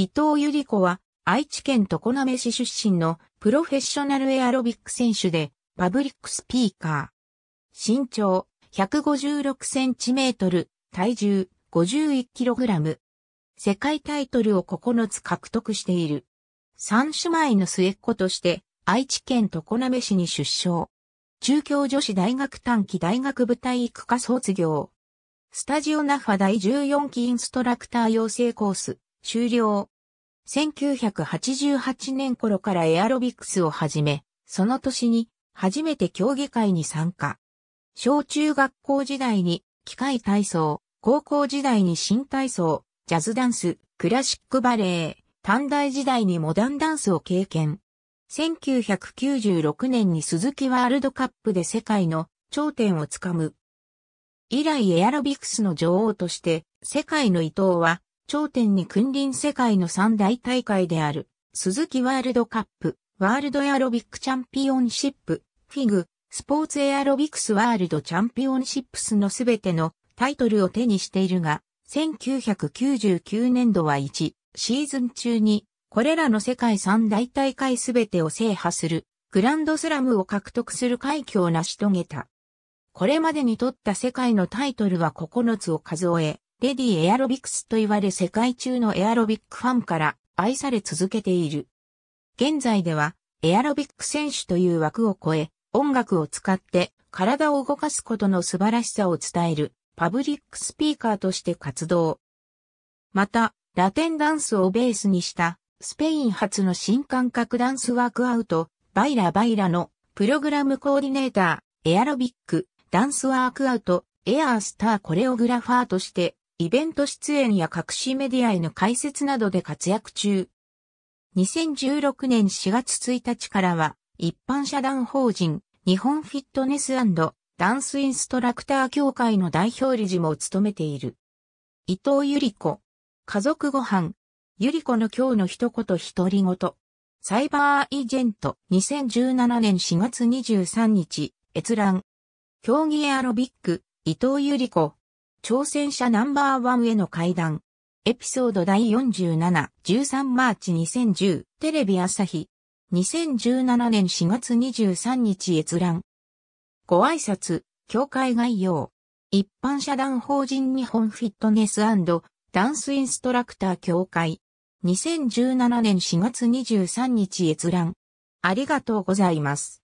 伊藤百合子は愛知県常滑市出身のプロフェッショナルエアロビック選手でパブリックスピーカー。身長156センチメートル、体重51キログラム。世界タイトルを9つ獲得している。三姉妹の末っ子として愛知県常滑市に出生。中京女子大学短期大学部体育科卒業。スタジオナファ第14期インストラクター養成コース。終了。1988年頃からエアロビクスを始め、その年に初めて競技会に参加。小中学校時代に機械体操、高校時代に新体操、ジャズダンス、クラシックバレエ、短大時代にモダンダンスを経験。1996年に鈴木ワールドカップで世界の頂点をつかむ。以来エアロビクスの女王として世界の伊藤は頂点に君臨世界の三大大会である、鈴木ワールドカップ、ワールドエアロビックチャンピオンシップ、フィグ、スポーツエアロビクスワールドチャンピオンシップスのすべてのタイトルを手にしているが、1999年度は1、シーズン中に、これらの世界三大大会すべてを制覇する、グランドスラムを獲得する快挙を成し遂げた。これまでに取った世界のタイトルは9つを数え、レディエアロビクスと言われ世界中のエアロビックファンから愛され続けている。現在ではエアロビック選手という枠を超え、音楽を使って体を動かすことの素晴らしさを伝えるパブリックスピーカーとして活動。また、ラテンダンスをベースにしたスペイン発の新感覚ダンスワークアウト、バイラバイラのプログラムコーディネーター、エアロビック、ダンスワークアウト、エアースターコレオグラファーとしてイベント出演や各しメディアへの解説などで活躍中。2016年4月1日からは、一般社団法人、日本フィットネスダンスインストラクター協会の代表理事も務めている。伊藤ゆり子。家族ご飯。ゆり子の今日の一言一人ごと。サイバーイジェント2017年4月23日、閲覧。競技エアロビック、伊藤ゆり子。挑戦者ナンバーワンへの階段。エピソード第47、13マーチ2010、テレビ朝日。2017年4月23日閲覧。ご挨拶、協会概要。一般社団法人日本フィットネスダンスインストラクター協会。2017年4月23日閲覧。ありがとうございます。